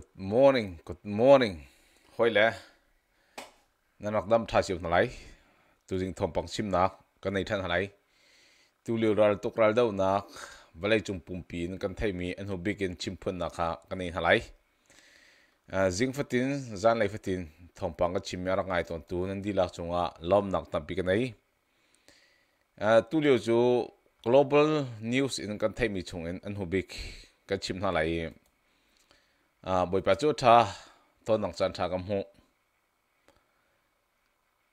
good morning good morning hoi le nan mak dam tha siu na tu jing thom pang sim nak kan nei than halai tu liu ral tuk ral dau nak balai chung pum pin kan thai mi an hu bikin chim phun na kha kan nei halai jing fatin zan lai fatin thom pang ka chim yara ngai ton tu nan di lak chunga lom nak tam pi kan nei tu liu chu global news in kan thai mi chung an hu bik ka chim na à buổi bà chú tha tôi nông chăn tha cầm hụ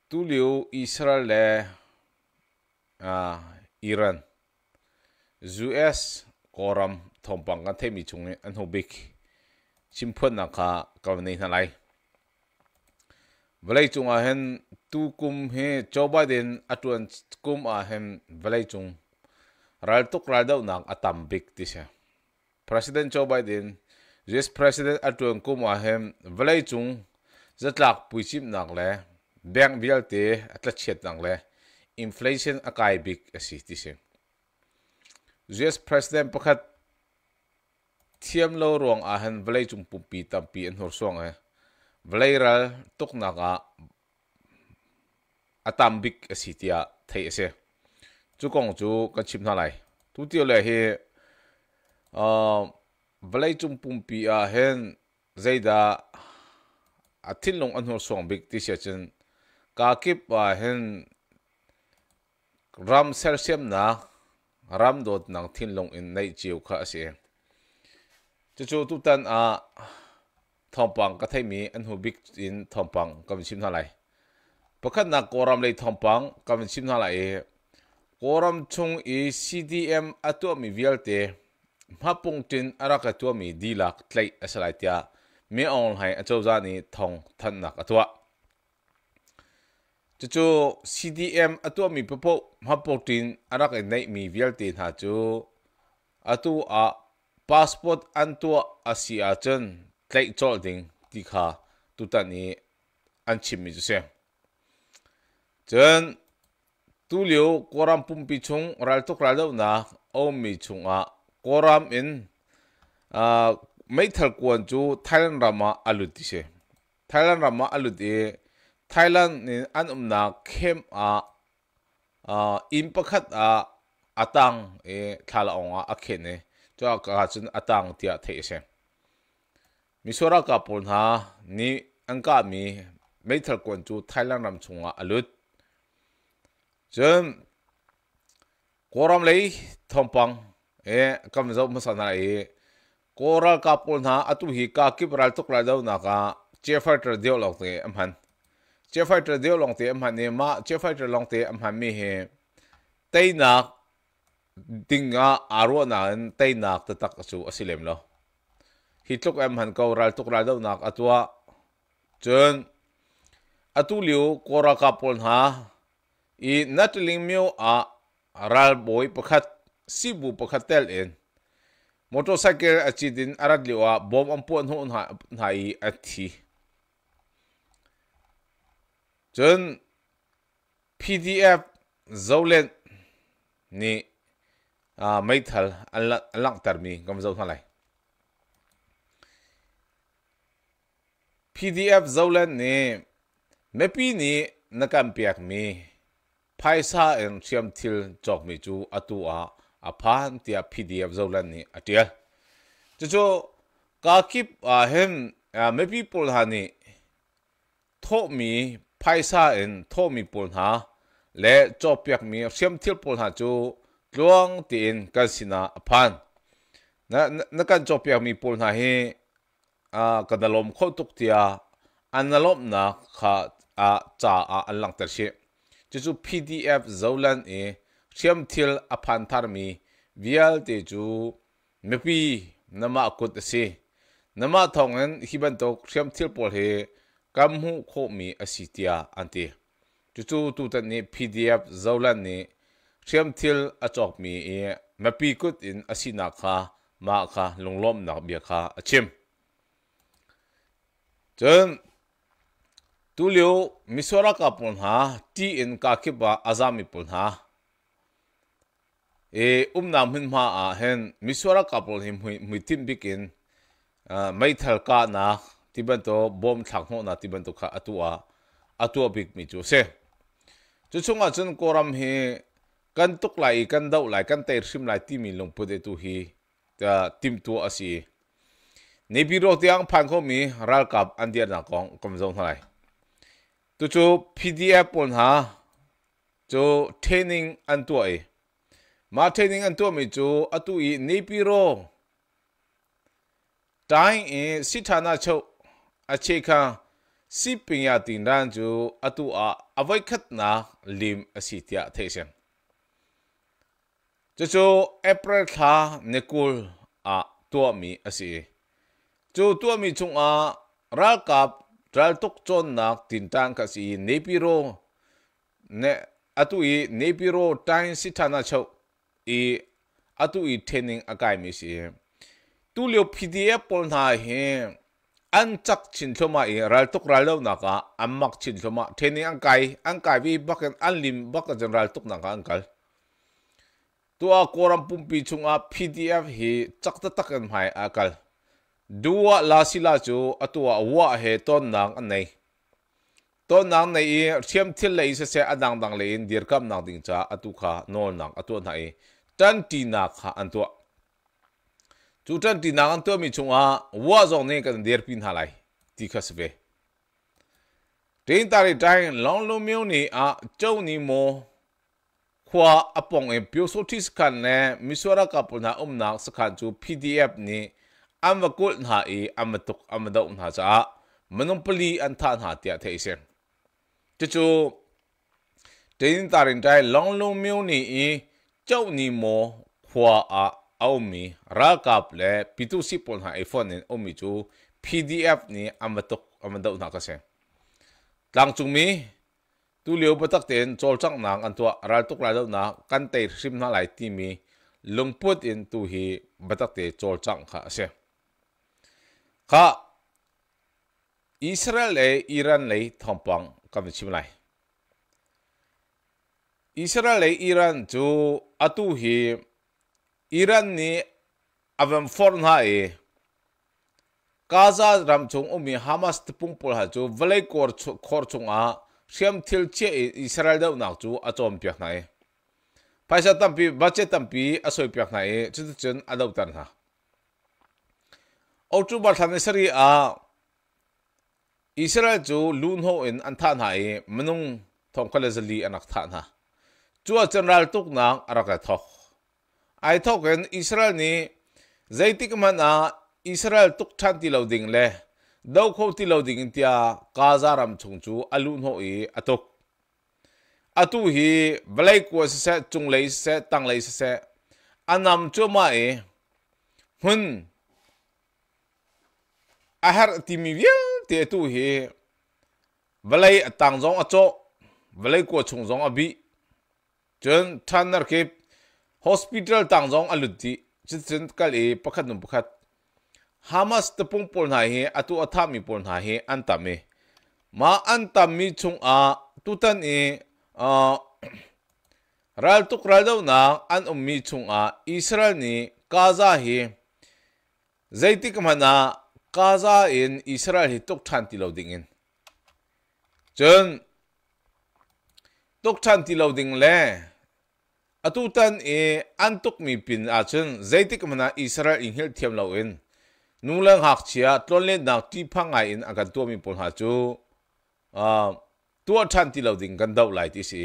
tu liu Israel le à Iran US koram thom bang kan themi chung ni an hubik chimpon na kha ka nei na vậy velai chung a hen tu cùng he Joe Biden atuan kum a hen velai chung ral tuk ral dau nak atam bích ti se à à à president Joe Biden US President Atun Kum Ahem Valai Chung Zatlak Puichip Nak Le Bank Vialte Atla Chet Nak Le Inflation Akai Big Asiti Sing US President Pakhat Thiam Lo Rong Ahem Valai Chung Pumpi Tampi An Hor Song Eh Valai Ral Tuk Naka Atam Big Asitia Thay Ase Chu Kong Chu Kan chim Na Lai Tu Tiêu Le He Uh, valai chung pumpi a hen zaida a thin long anhor song big ti sia chen ka kip a hen ram ser sem na ram dot nang thin long in nei chiu kha se chu chu tu tan a thompang ka thai mi an hu big in thompang kam sim na lai pakhat na koram lei thompang kam sim na lai koram chung e cdm atu mi vialte mapung tin araka tua mi dilak tlai asalai tia me on hai achawza ni thong thannak atwa chu chu CDM atua mi popo mapung tin araka nei mi vial tin ha chu atu a passport antua asia chen tlai chol ding ti kha tutani an chim mi chu se chen tu liu koram pi chung ral tok ral na om mi chung a koram in uh, mai thal kuan chu thailand rama alut ti she thailand rama alut e thailand in an umna khem a a impakhat a atang e thala onga akhe ne cho ka chun atang tia the she misora ka pon ha ni angka mi mai thal kuan chu thailand ram chunga alut ᱡᱚᱢ ᱠᱚᱨᱚᱢ ᱞᱟᱹᱭ ᱛᱷᱚᱢᱯᱟᱝ he kam zo này, sana e koral ka ha, na tu hi cà ki pral tuk ra do na ka che fighter deu lok te am han che fighter deu lok te am han ne ma che fighter lok thế em han mi he tei na tinga aro na an tei na ta tak chu asilem lo hi tuk em han ko ral tuk ra do na chân, chen tu liu koral ka ha, na nát linh miu à ral boy pakhat สิบุปขัดเตลเองมอเตอร์ไซค์อาจีดินอารัดลีว่าบอมอันปวนหุ่นหายหายอัทิจน PDF เฟโซเลนนี่อ่าไม่ทัลอันละอันลังตรมีกำม่รู้ทอะไรพ PDF เฟโซเลนนี่ไม่ปีนี้นักการเปียกมีไพ่ซาเอ็นเชื่อมทิลจอกมีจูอตัวออพานเตียพีดีเอฟโซลันนี่อเตียจะจโจกาคิบอาเฮมอ่าไม่พีปุ่นฮานี่ทอมีไพซาเอ็นทมีปุ่นฮาและจบยักมีเสียมเที่ยวปูนฮาจู่ลวงตีนกันสินะอพานนะนั่นกันจบเปียกมีปุ่นฮาเฮอ่ากระดลมโคตุกตียอันนั้นลมนะค่ะอ่าจ่าอันหลังเตอชิจะจู่พีดีเอฟโซลันเอ siam thil aphan thar mi vial te chu mepi nama akut ase nama thongen hiban tok siam thil pol he kam hu kho mi asitia ante chu chu tu tan ni pdf zolan ni siam thil achok mi e mepi kut in asina kha ma kha longlom nak bia kha achim chen tu leo misora ka pon ha ti in ka khipa azami pon ha e umnam hin ma a hen miswara couple him hui tim bikin mai thal ka na tiban to bom thak mo na tiban to kha atua atua big mi chu se chu chunga chun koram he kan tuk lai kan dau lai kan ter sim lai ti mi long pode tu hi ta tim tu asi ne bi ro tiang phan kho mi ral kap an dia na kong kom zong lai tu chu pdf pon ha chu training an tu ai မာထိန်ငန်တော့မီကျိုအတူဤနေပြည်တော်တိုင်းအင်စစ်ဌာနချုပ်အခြေခံစစ်ပင်ရတင်ရန်ကျိုအတူအအဝိုက်ခတ်နာလင်အစီတျာထေရှင်ကျိုဧပြီလနေကူလအတော့မီအစီကျိုတော့မီချုံအားရာကပ်ဒရလ်တုတ်ချွန်နာတင်တန်ကစီနေပြည်တော်နဲ့အတူဤနေပြည်တော်တိုင်းစစ်ဌာနချုပ် e atu i training akai mi si tu leo pdf pon tha he an chak chin thoma e ral tok ral lo na ka amak chin thoma training angkai angkai vi bakan an lim bak general tok na ka angkal tu a koram pumpi chunga pdf hi chakta takan mai akal duwa la sila chu atua wa he ton nang an nei ton nang nei thiam thil lei se se adang dang lein dir kam nang ding cha atu kha nol nang atu nai tan tina kha antua chu tan tina antua mi chunga wa zong ne kan der pin halai ti khas ve train ta ri dai long long myung ni a chou ni mo khwa apong e pyo so thi skan ne misora ka puna um na skan chu pdf ni am wa kul na e am tuk am da um na cha manung pali an tha na tia the isen chu chu train ta ri dai long long myung ni e เจ้าน้โมขวาอาเอามีรากับเล่พิทุสิปนหาไอโฟนนี่อมีจู PDF นี่อามาตกอามาดูหนักเสียงหลังจุงมีตูเลียวประตักเต็นโจลจังนางอันตัวราตุกรายดูนักกันเตยริมนาไหลที่มีลงพุดธินตูฮีประตักเตโจลจังค่ะเสียงค่ะอิสราเอลอิรันเลยทำปังกนลังชิมไล Israel Iran tu atuhi Iran ni avam forn hai Gaza ram chung umi Hamas tpung pol ha chu vlei kor khor chung a siam thil che Israel dau nak chu achom pyak nai paisa tampi bache tampi asoi pyak nai chu chen adau tan ha October thanesari a Israel chu lun ho in anthan hai manung thongkalazali anak than ha Chúa chua general tuk nang araka thok ai thok en israel ni zaitik man a israel tuk than ti lo ding le do kho ti lo ding tia gaza ram chung chu alun ho i atok atu hi black was se chung lei se tang lei se anam chu ma e hun a har ti mi vi te tu hi blai tang zong a cho blai ko chung zong a bi จนท่านนักเก็บ hospital ต่างจองอลุดีจิตจินกัลเอประคัดนุประคัดฮามาสตะปุงปนหายเฮอตุอัฐามีปนหายเฮอันตามเมมาอันตามมีชงอาตุตันเออ่ารัลตุกรัลดาวนาอันอมมีชงอาอิสราเอลนี่กาซาเฮใจติกมันนากาซาเอ็นอิสราเอลฮิตกทันติลาวดิ่งเงินจนตกชันที่เราดิงเล่อตุตันเออันตุกมีปินอาชนใจติกมันาอิสราเอลอิงเฮลเทียมเราเองนูเลงหักเชียตอนเล่นนักที่พังไงอินอาการตัวมีปนหาจูตัวชันที่เราดิงกันดาวไลท์อี่สี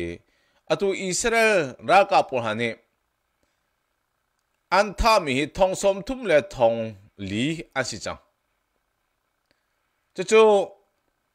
อตุอิสราเอลรักกับปนหานี่อันท่ามีทองสมทุ่มและทองลีอันสิจังจะจู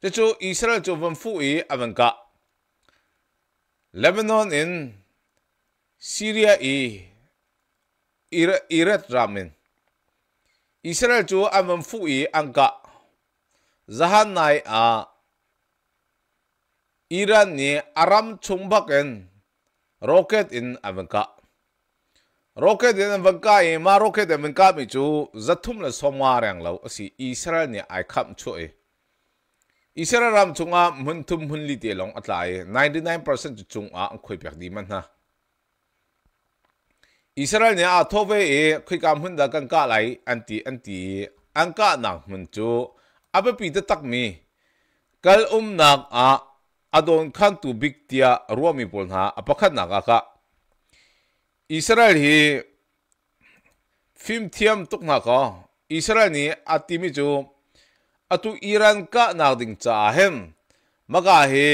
这就以色列就问富伊阿文噶，Lebanon in Syria i Irat Irat ramin Israel chu avan fu i angka zahan nai a Iran ni aram chungbak en rocket in avanka rocket in avanka i ma rocket avanka mi chu zathum la somwa rang lo asi Israel Isera ram chunga muntum hunli te long atlai 99% chunga khoi pek di man na Israel ne a thove e khoi kam hun da kan ka lai anti anti angka na mun chu abe pi ta tak mi kal um nak a adon khan tu big tia ruami pol na apakhat na ka ka Israel hi phim thiam tuk na ka Israel ni atimi chu atu Iran ka nakding chahem m a k a h e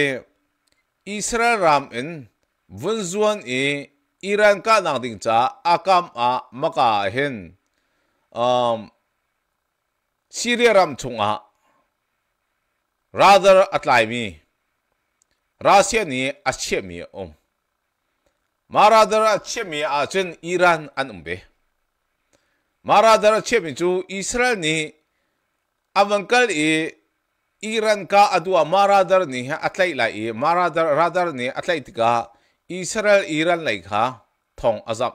Israel ram in vunzuan e Iran ka nakding cha akam a m a k a h e n um, Syria ram chung a rather atlai mi Russia ni achhe mi om umbe marader 마라더라 체 e r a c h 안 음베 마라더 u israel ni अब अंकल ये Iran का अदुआ मारादर नहीं है अतलाई मारादर रादर ने अतलाई तिका इसरल इन लाई खा थोंग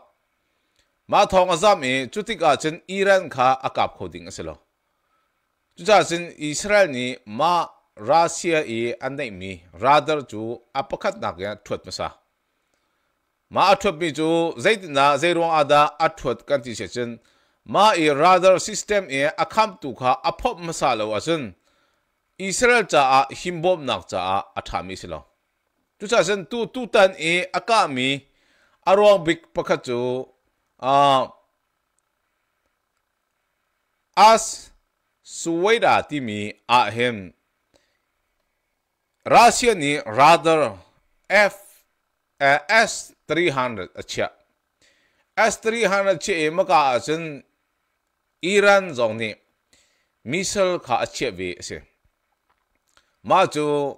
मा थोंग अजाब ए चुतिका चिन ईरन खा अकाप खोदिंग असलो चुचा चिन इसरल ने मा राशिया ए मी रादर चु अपखत नाक या मसा मा अठुत मी चु जैत ना जैरो आदा अठुत कंती सेचन मा रादर सिस्टम ए अखाम तुखा अफ मसा लो अचन इसल चा हिम्बोम नाक चा अठामी सिलो तुचा सन तु तु तन ए अकामी अरो बिग पखचो आ अस सुवेदा तिमी आ एफ एस 300 अच्छा एस 300 छ एमका अचन Iran dòng ni missile khá chế về sẽ mà chú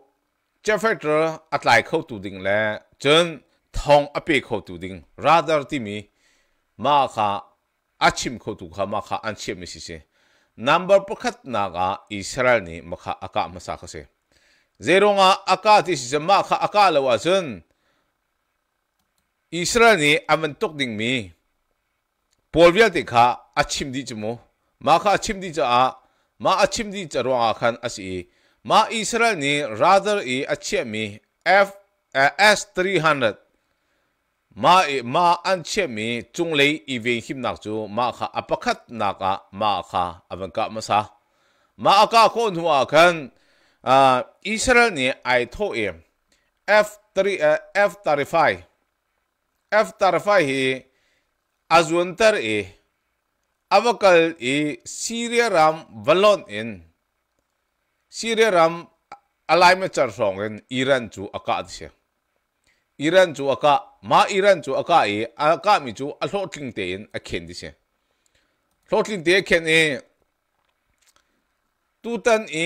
chế phải trở at lại khâu tù đình là chân thông áp bê khâu tù đình radar tì mi mà khá achim khâu tù khá mà khá ăn chế mi sẽ number pakhat na ga Israel ni makha aka masa khase zero nga aka ti si ma kha aka lawa sun Israel ni aman tok ding mi polvial ti kha अचिम दी चमो मा अचिम दी चा मा अचिम दी चरो आखन अस मा इसल नि राधर इ अछेमी एफ एस थ्री हंड्रेड मा मा अंछेमी चुले इवे हिम नाचो मा खा अपखत ना मा खा अब मसा मा अका को खन इसल नि आई थो एम एफ थ्री एफ तारीफाई एफ तारीफाई ही अजुंतर ए avakal i Siriaram valon in Siriaram alaime char song in Iran chu aka dise Iran chu aka ma Iran chu aka i aka mi chu a hlotling te in a k e n dise hlotling te khen e tutan i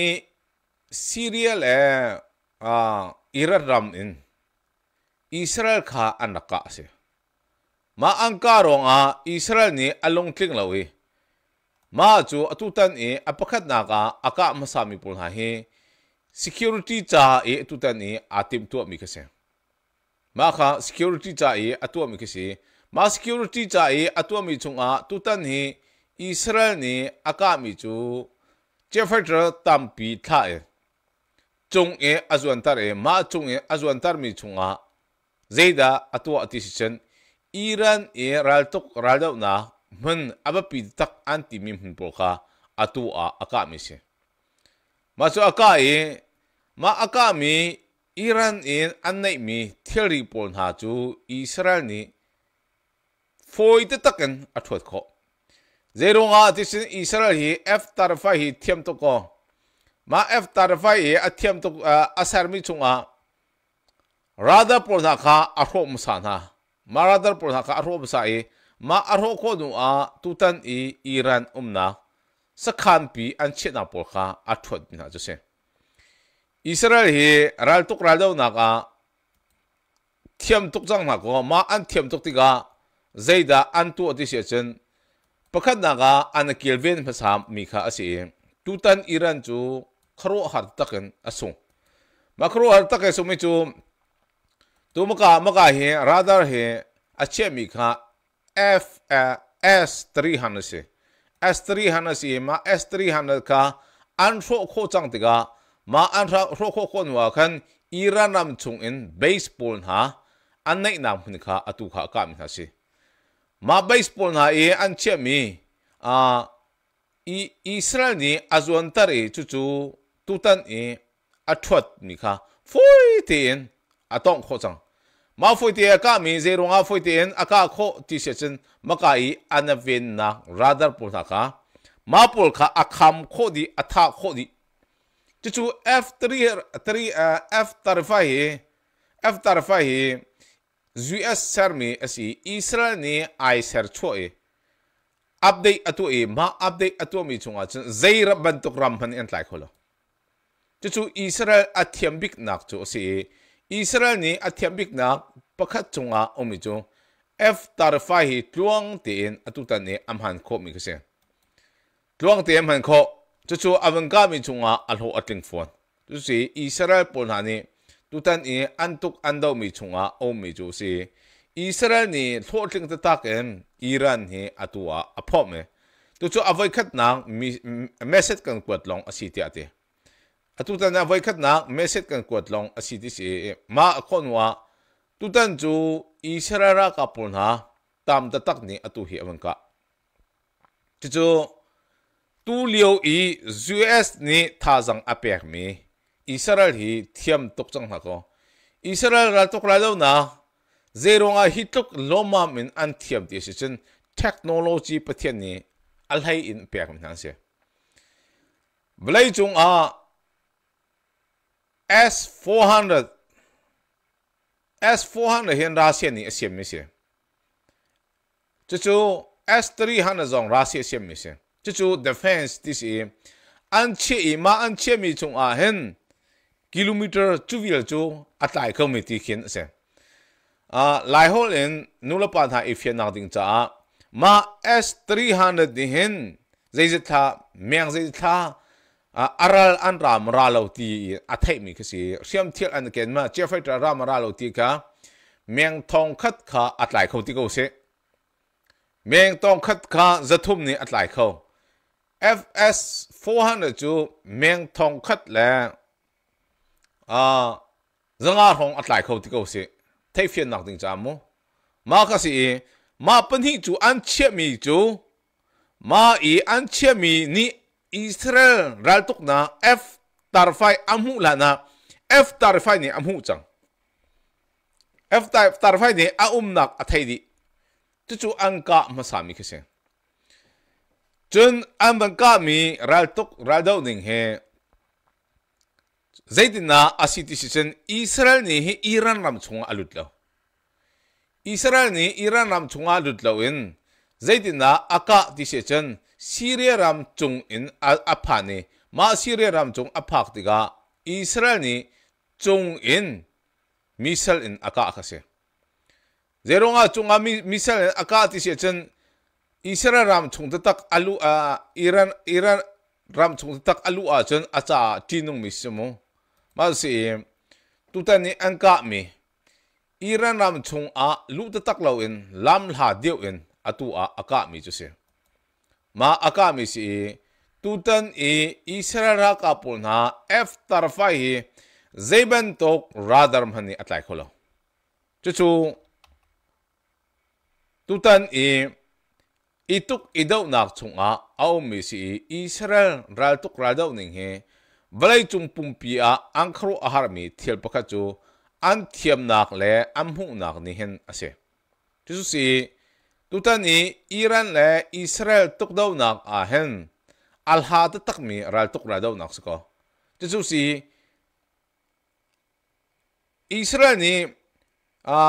Sirial e a Iran in Israel k a anaka se ma a n k a r o n g a Israel ni along tling lawi မာချူအတူတန်အအပခတ်နာကအကမဆာမီပုန်ဟာဟေ security ချာအအတူတန်အအတင်တူအမီကစေမာခ security ချာအအတူအမီကစေမာ security ချာအအတူအမီချုံအတူတန်ဟေဣသရေလနေအကမီချူဂျေဖက်ဒရတမ်ပီထာအကျုံအအဇဝန်တာရမာကျုံအအဇဝန်တာမီချုံအ زيدا أتوا أتيشن إيران إيرالتق رالدونا มันอาบปีตักอันที่มีหุ่นปลกาอาตัวอาอากามิเชมาสุอากาเอมาอากามีอิรันเองอันไหนมีเทริปนหาจูอิสราเอลนี่ฟอยต์ตักกันอัตวดขอเจรุงอาทิสินอิสราเอลฮีเอฟตาร์ฟาฮีเทียมตุกอมาเอฟตาร์ฟาฮีอัเทียมตุกอาสารมิจุงอาราดาปนหาคาอัตวดมุสานามาราดาปนหาคาอัตวดมุสาเอ ma arho ko nu a tutan i iran umna sakhan pi an che na por kha a thot na j h u se israel hi ral tuk ral do na ka thiam tuk c a n g na ko ma an thiam tuk ti ga zaida an tu ati se chen pakhat na ka an k i l v e n m h a s a m mi kha ase tutan iran chu khro har takin asu makro har takai sumi chu tu maka maka he radar he achemi kha F S300 S300 ma S300 ka an ro kho chang tiga ma an ra ro kho kon wa khan iranam chung in baseball ha an nei nam hun kha atu kha ka mi si ma baseball ha e an che mi a i Israel ni azon tar e chu chu tutan e athuat mi kha foi te in atong kho chang माफोते अका मिजे रोंगा फोते एन अका खो टीसेचिन मकाई अनवेन ना रादर पुनाका मापुल खा अखाम खो अथा खो दी चुचु एफ एफ तरफा एफ तरफा जुएस सर में इसराइल ने आई सर छो ए अपडे अतो ए मा अपडे अतो मी चुंगा चुन जेर बंतुक रामपन एंट लाइक होलो चुचु इसराइल अथियम्बिक नाक चो से Israelni athiambikna pakhat chunga omi chu F tarfa hi tluang tein atutani amhan kho mi kase tluang te amhan kho chu chu avanga mi chunga alho atling phone chu si Israel polhani tutan i antuk ando mi chunga omi chu si Israel ni tho atling ta takem Iran hi atua aphome tu chu avoi khat nang message kan kwat long asiti ate อตุตันนาไว้ขัดนักเมสเซจกันกวดลงอสิติเสมาคนว่าตุตันจูอิสราเอลกับปุ่นฮะตามตะตักนี้อตุเฮมันกะจู่จู่ตูเลียวอียูเอสนี่ท่าจังอเปกมีอิสราเอลฮีเทียมตกจังนะก็อิสราเอลตกราดันะเจรองอาฮิตุกลมามินอันเทียมดีสิจนเทคโนโลยีประเทศนี้อะไรอินเปกมินทั้งเสียวลาจงอา S400 S400 hiện ra xiên này xiêm mi xiêm Chứ chú S300 dòng ra xiêm xiêm mi xiêm Chứ chú defense this anh an che ima an che mi chung à hen kilometer chu vil chu atlai khom mi ti khian se a lai hol in nula pa tha phía na ding cha Mà S300 di hen zai zai tha miang zai tha aral an ram ra lo ti a thei mi kasi siam thial an ken ma che fai ram ra ti ka meng thong khat kha atlai kho ti ko se meng thong khat kha zathum ni atlai kho fs 400 chu meng thong khat le a zanga hong atlai kho ti ko se thei phian nak ding cha mo ma ka si ma pan hi chu an che mi chu ma i an che mi ni Israel raltuk na F tarfai amhu la na F tarfai ni amhu chang F tarfai ni a um nak a thai di tu chu an ka ma sa mi khase chun an ban ka mi raltuk raldau ning he zaidina asiti sichen Israel ni hi Iran ram chunga alut lao. Israel ni Iran ram chunga alut lo in zaidina aka ti sichen 시리아람 중인 아파니 마 시리아람 중 아파크디가 이스라엘니 중인 미셀인 아까 아카시 제롱아 중아 미셀인 아까 아티시 전 이스라엘람 총대딱 알루 아 이란 이란 ram chung tak alu a chen acha tinung mi simo ma si tutani anka mi iran ram chung a lu ta tak lo in lam la deu in atu a aka mi chu se मा अकामी तुतन इसरा का एफ तरफ ही जेबन तो राधर्म अतलाय खोलो चुचु तुतन इ इतुक इद नाक छुआ इसरा तुक राधे बलै चुपी आंखरु आहार थेल पखचु अंथियम नाक अमु नाक निहन असे चुचु tutani iran le israel tuk do nak a hen al ha ta tak mi ral tuk ra do nak sko chu chu si israel ni a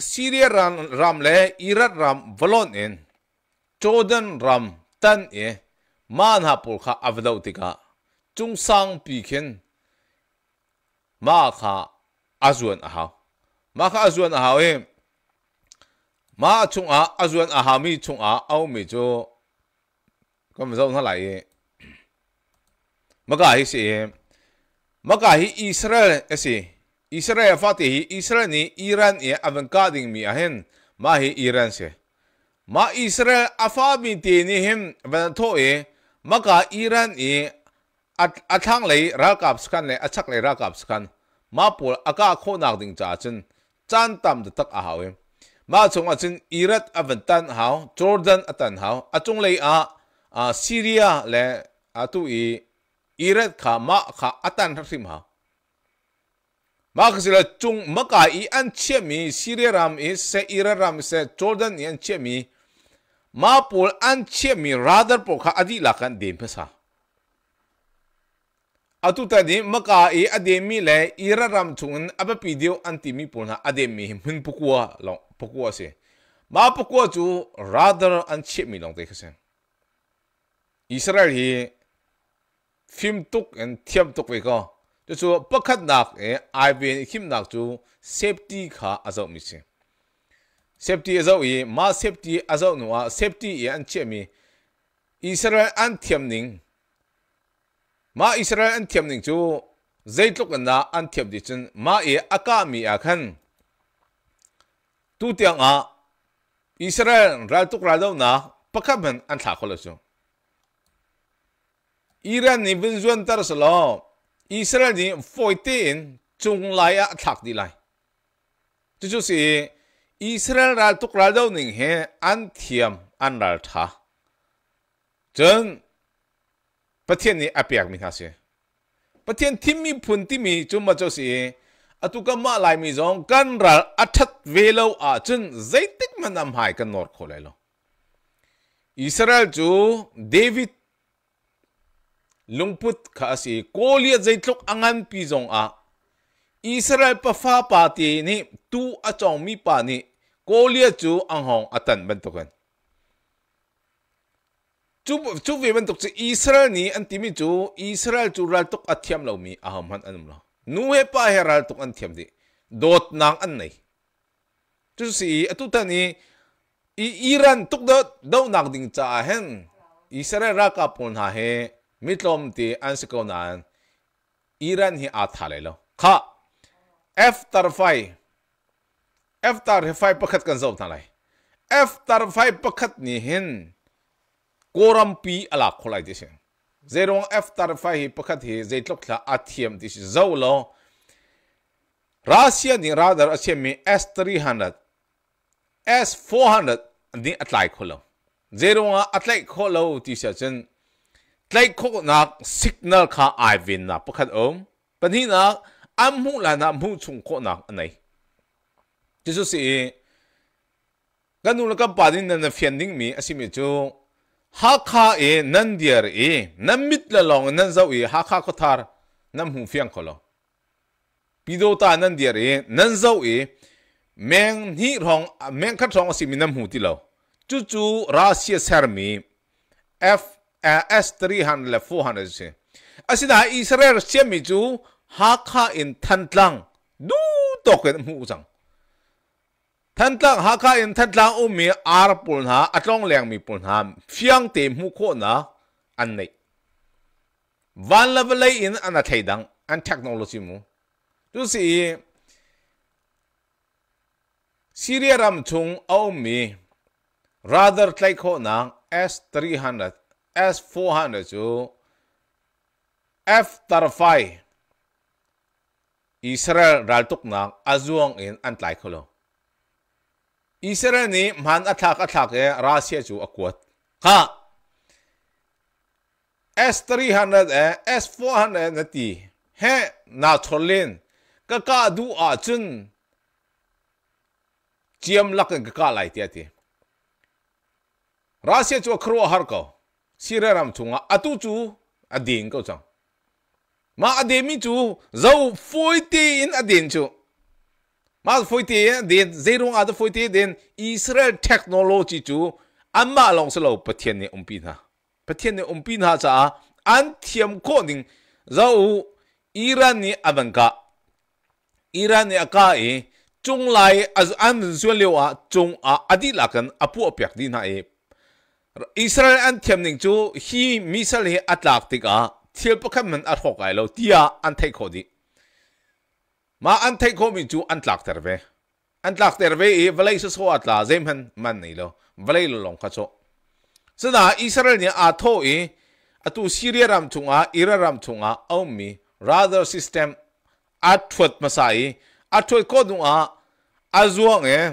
syria ram ram le iran ram valon in jordan ram tan e man ha pul kha avdo tika chung sang pi khen ma kha azuan a ha ma kha azuan a ha em mà chung a azuan a ha mi chung a au mi chu ko mi zong lai ma ka hi si ma ka hi israel esi israel phát ti israel ni iran e avan ka mi a hen mà hi iran se mà israel afa mi ti ni him van tho mà cái ka iran e a thang này ra kap scan này, a chak le ra kap skan ma pol aka kho nak ding chân chen chan tam de tak a hawem มาจงอาจึงอิรักอันตันเฮาจอร์แดนอัตันเฮาอาจงเลยอาอาซีเรียและอาตุอีอิรักขามาขาอัตันทักษิมฮามาคือละจงมกาอีอันเชื่อมีซีเรียรามอีเซอิรักรามเซจอร์แดนอันเชื่อมีมาพูดอันเชื่อมีราดร์ปกขาอดีลักันเดิมเพซาอาตุตัี้มกาอออเดมีเลยอิรักรามจงอันบปีเดียวอันต่มีพูนะอเดมีมันปกัวลง pokua se ma pokua chu rather an chip mi long te khase israel hi phim tuk en thiam tuk ve ko chu chu pakhat nak e i bin him nak chu safety kha azau mi se safety azau e ma safety azau nuwa safety e an mi israel an thiam ning ma israel an thiam ning chu zaitluk na an thiam di chen ma e akami akhan tu tiang a Israel ra tuk ra dau na pakamen an tha khola chu Iran ni bin zuan tar salo Israel ni foite in chung lai a thak di lai chu chu si Israel ra tuk ra dau ning he an thiam an ra tha chen pathian ni apiak mi tha se pathian thimi phun ti mi chu ma chu si atuka ma lai mi zong kan ra athat velo a chun zaitik manam hai kan nor kholai lo israel chu david lungput kha asi kolia zaitlok angan pi zong a israel pa fa pa ti ni tu a chong mi pa ni kolia chu ang hong atan ban tokan chu chu ve ban tok chu israel ni antimi chu israel chu ral tok athiam lo mi aham han anum lo nu he pa heral tuk an thiam di dot nang an nei chu si atu tani i iran tuk da do nak ding cha hen israel ra ka pon ha he mitlom ti an se ko nan iran hi a tha le lo kha f tar fai f tar he fai pakhat kan zau tha lai f tar fai pakhat ni hin koram pi ala khulai ti sen เจรงเอฟตาร์ไฟฮิปขัดเฮเจตลกละอาทียมที่เจ้าโลรัสเซียนี่ราดาร์เชซียมี s 3อ0 S400 นี่อัตไลค์นเราเจรงอัตไลค์นเราที่เช่อจนไลค์ข้นนักสัญญาณข้าไอวินนะปขัดอมปัญหานักอันมูลานะมูชงคนนักอันไหนที่สุดสิกันนูแล้วก็ปารินนั่นเฟียนดิ้งมีอาศัยมีจูဟာခါအေနန်ဒီယာအေနမ်မစ်လလောင်နန်ဇောအေဟာခါခသာနမ်ဟူဖျန်ခလောပီဒိုတာနန်ဒီယာအေနန်ဇောအေမင်းနီရောင်မင်းခတ်ရောင်စီမီနမ်ဟူတီလောကျူကျူရာစီဆာမီ F S 300 400စီအစိဒါအစ္စရဲရှေမီကျူဟာခါအင်ထန်တလန်ဒူတော့ကဲမှုဆောင်ทันตังฮักอินทันตังอุมีอาร์ปุ่นฮะอัตลงเลียงมีปุ่นฮะฟียงเต็มหูโคนะอันนี้วันละเวลาอินอันนั้นไทยดังอันเทคโนโลยีมูดูสิซีเรียรัมชุงออ้มี rather ไลโคนะ S 300 S 400จู F ต5ไฟอิสราเอลรัลตุกนักอาจวงอินอันไลโคลง Israel ni man atlak atlak e Russia chu akuat ha S300 e S400 na ti he na tholin ka ka du a chun chiam lak ka ka lai ti ati Russia chu khro har ko Siraram chunga atu chu ading ko chang ma ademi chu zau foite in adin chu 마스포이티딘제롱아드포이티딘이스라엘테크놀로지주안마롱슬로버티네옴피나버티네옴피나자안티엄코닝자우이란이아반가이란이아까에중라이아주안문수려와중아아디라간아푸어벽디나에이스라엘안티엄닝주히미살리아틀라틱아티얼버카면아호가일로디아안테코디 mà anh thấy ko min chú anh lạc ter về anh lạc ter về e valai so số atla zem han man nei lo valai lo long kha thế sada israel ni a tho e tu syria ram chunga ira ram ông mi rather system thuật e. atwat thuật atwat đúng du a azuang e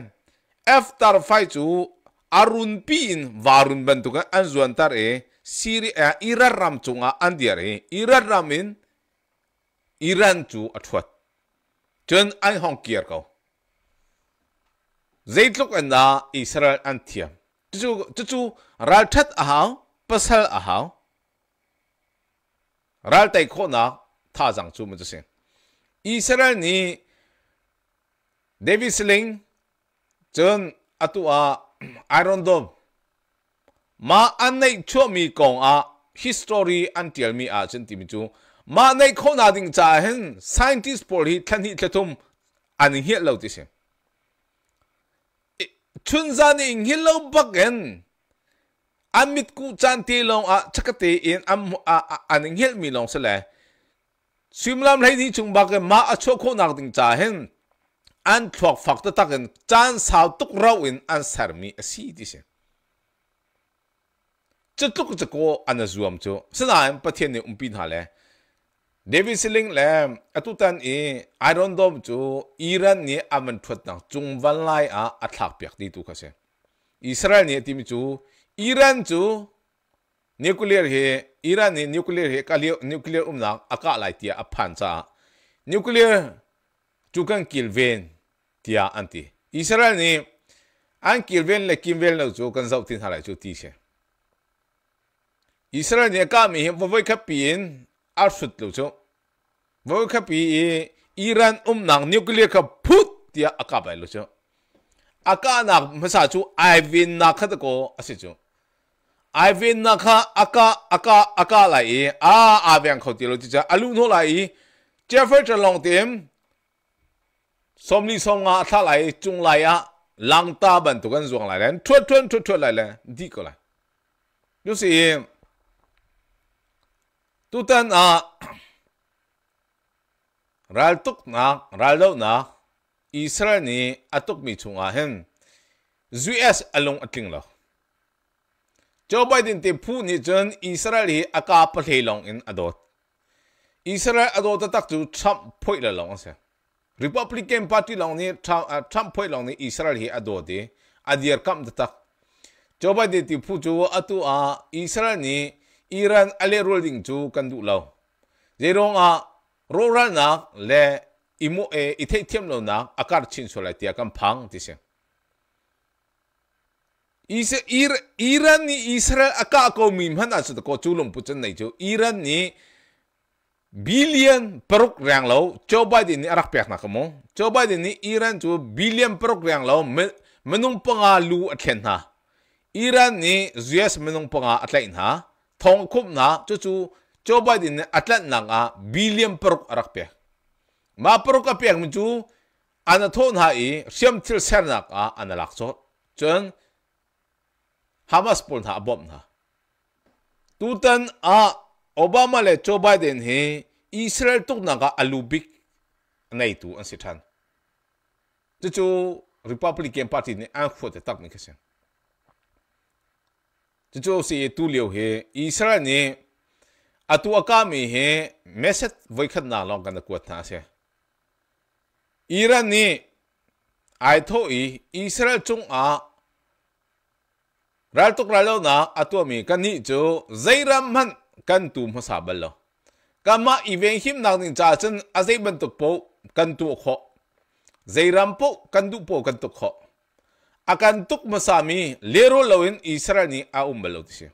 after fight chu arun pin varun anh anzuan tar e siri e eh, ira ram chunga andiare ira ramin iran chú chu thuật chân anh hong kier cầu dây lúc anh đã Israel ăn thiam chú chú chú chất thất à hào pasal à hào ral tay khô na tha rằng chú mình xin Israel ni David Sling chân atua Iron Dome mà anh này chua mi kong à history an tiel mi à chân tìm chú มาในคนอาดิงจ่าเห็น scientist พอลีทันทีทุ่มอันนี้เหตุเราที่เสียชุนจานี่เหตุเราบักเองอันมิดกูจันทีลงอ่ะชักตีเองอันอ่ะอันนี้เหตุมีลงเสียเลยซิมลำไรนี่จุงบักเองมาชั่วคนอาดิงจ่าเห็นอันถูกฝักตะตักเองจันสาวตุกเราเองอันสารมีสีที่เสียจะตุกจะโกอันนั้นรวมจ้ะสนามประเทศเนี่ยอุ้มปีนหาเลย Devisilling le atutan i iron dom chu Iran ni aman thut Chung chungwan lai a athak pyak di tu khase Israel ni tim chu Iran chu nuclear he Iran ni nuclear he kali nuclear umna aka lai tia aphan cha nuclear chukan kilven tia anti Israel ni an kilven le kimvel na chu kan zau tin halai chu ti she Israel ni ka mi he voi khapin อัลฟุดลูจูวอลคัพอีอิรันอุ้มนังนิวเคลียร์คับพุทเดียอากาศไปลูจูอากาศนักภาษาจูไอวินนักขัดก็อาศัยจูไอวินนักอากาศอากาศอากาศไหลอาอาเวียงเขาตีลูจูจ้าอารมณ์หัวไหลเจฟเฟอร์จะลองเต็มสมลีสมงาท่าไหลจุงไหลอะลังตาบันตุกันจวงไหลเลยทวดทวดทวดทวดไหลเลยดีก็ไหลยูสิ tutan a ral tuk na ral lo na israel ni atuk mi chung a hen us along atling lo joe biden te phu ni chen israel hi aka pathle long in adot israel adot tak chu cham phoi la long se republican party long ni cham phoi long ni israel hi adot de adier kam ta joe biden te phu chu atu a israel ni Iran ale rol ding chu kan du lo zerong a roral na le imo e ithe thiam lo na akar chin so lai tia kan phang ti se ise ir iran ni israel aka ko mim han asu ko chulum puchan nei chu iran ni billion peruk rang lo joe biden ni arak pek na kamo joe biden ni iran chu billion peruk rang lo menung panga lu athen na iran ni us menung panga atlain ha thong khup na chu chu cho ba din atlat na nga billion peruk arak pe ma peruk ka pe mu chu ana thon ha i siam til ser na ka ana lak so chen hamas pon ha bom na tutan a obama le cho ba din he israel tuk na ka alubik nei tu an sithan chu chu republican party ni an khot tak ni kesen chucho si tu liu he isra ni atu akami hệ meset với voikhat nà long kan ku tha se ira ni ai tho israel chung a ral tok ralo na atu mi kan ni chu zairam han kan tu ma sa bal lo kama iveng him nak đi cha chen azai ban tok po kan tu kho zairam po kan du po kan tok kho akan tuk mesami lero lawin Israel ni a umbelo tisi.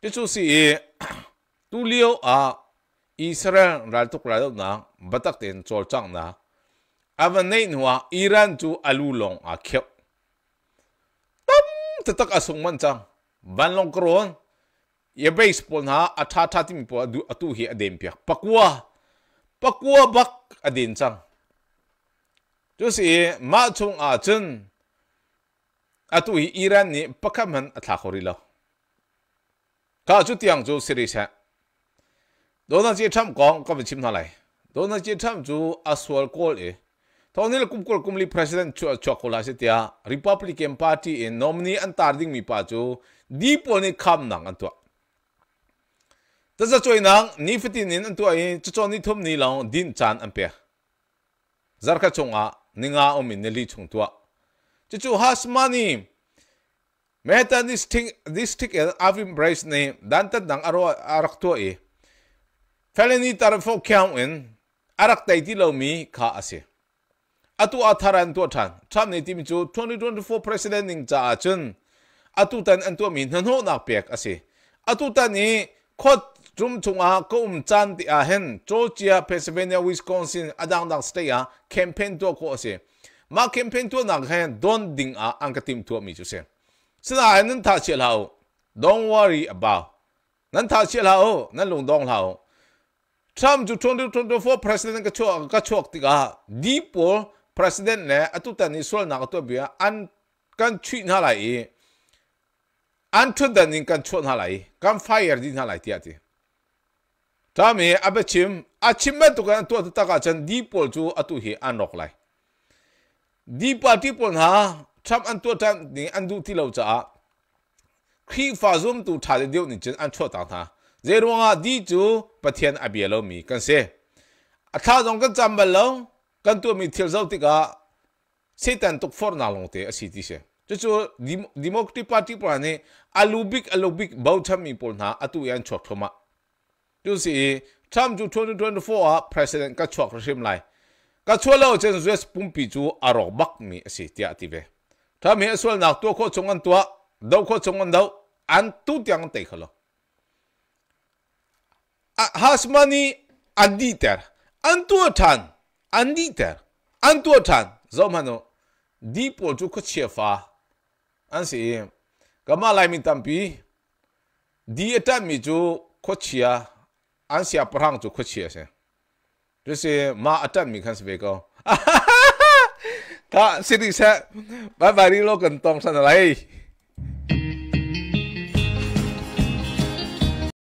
Itu si e tu a Israel ral tuk ral na batak ten chol chang na avanay nua Iran tu alulong a kyo. Tam tetak asung man chang banlong kron ye baseball na atata timpo adu atuhi adempia pakua pakua bak adin chang. जोसी मातुन आतन अतुई इरानि पकमन आथाखोरिलो काजुतियांग जोसीरिसे दोनाजे छामगों कोविछिमनाला दोनाजे छामजु असोलकोल ए थोनिल कुमकोल कुमली प्रेसिडेंट जो चकोलासेत्या रिपब्लिकन पार्टी एन ओमनी अनतारडिंग मिपाचू दीपोनी खबनांगंतवा तजस च्वयना निफदि निंतवा इ चचोनी थुमनी लाओ दिनचान अंपे ni nga omin ne chung tua chu chu hasmani meta this thing this thing i've embraced ne dan ta dang aro arak tua e felani tar fo kyam in arak tai ti lo mi kha ase atu atharan tu than tham ne tim chu 2024 president ning cha chun atu tan an tu mi nan ho nak pek ase atu tan ni khot จุมทุงอาก็ุมจันติอาเห็นจอร์เจียเพนซิลเวเนียวิสคอนซินอดังดังสเตียแคมเปญตัวโคเซีมาแคมเปญตัวนักเห็นดอนดิงอาอังกติมตัวมิจุเซียสนาเห็นนั่นท่าเชียร์เรา don't worry about นั่นท่าเชียร์เรานั่นลงดองเราทรัมป์จุดทวนจุดทวนดูฟอร์ประธานก็ชกก็ชกติกาดีพอลประธานเนี่ยอัตุตันิสวลนักตัวเบียอันกันชุดน่าไหลอันทุนดันิงกันชวนน่าไหลกันไฟร์ดินน่าไหลที่อ่ะที่ tami abachim achimma tu kan tu ta ka chan di pol chu atu hi anok lai di party pol ha tham an tu tan ni an du ti lo cha khi fa zum tu tha de dio ni chen an chho ta tha ze ro nga di chu pathian abia mi kan se a tha jong kan cham bal lo kan tu mi thil zau ti ka setan tuk for na long te a si ti se chu chu democratic party pol ne alubik alubik bau tham mi pol na atu yan chho thoma tu si Trump ju 2024 president ka chok rim lai ka chualo chen US pumpi chu arok bak mi si tia ti ve Trump he sual nak tu ko chongan tua dau ko chongan dau an tu tiang te khalo hasmani anditer antu than anditer antu than zomano dipo chu ko chefa an si kama lai mi tampi di etam mi chu ko chia 安西亚不让就哭泣噻，这是马阿战米看是别个，他心里噻，把把你老跟当上来。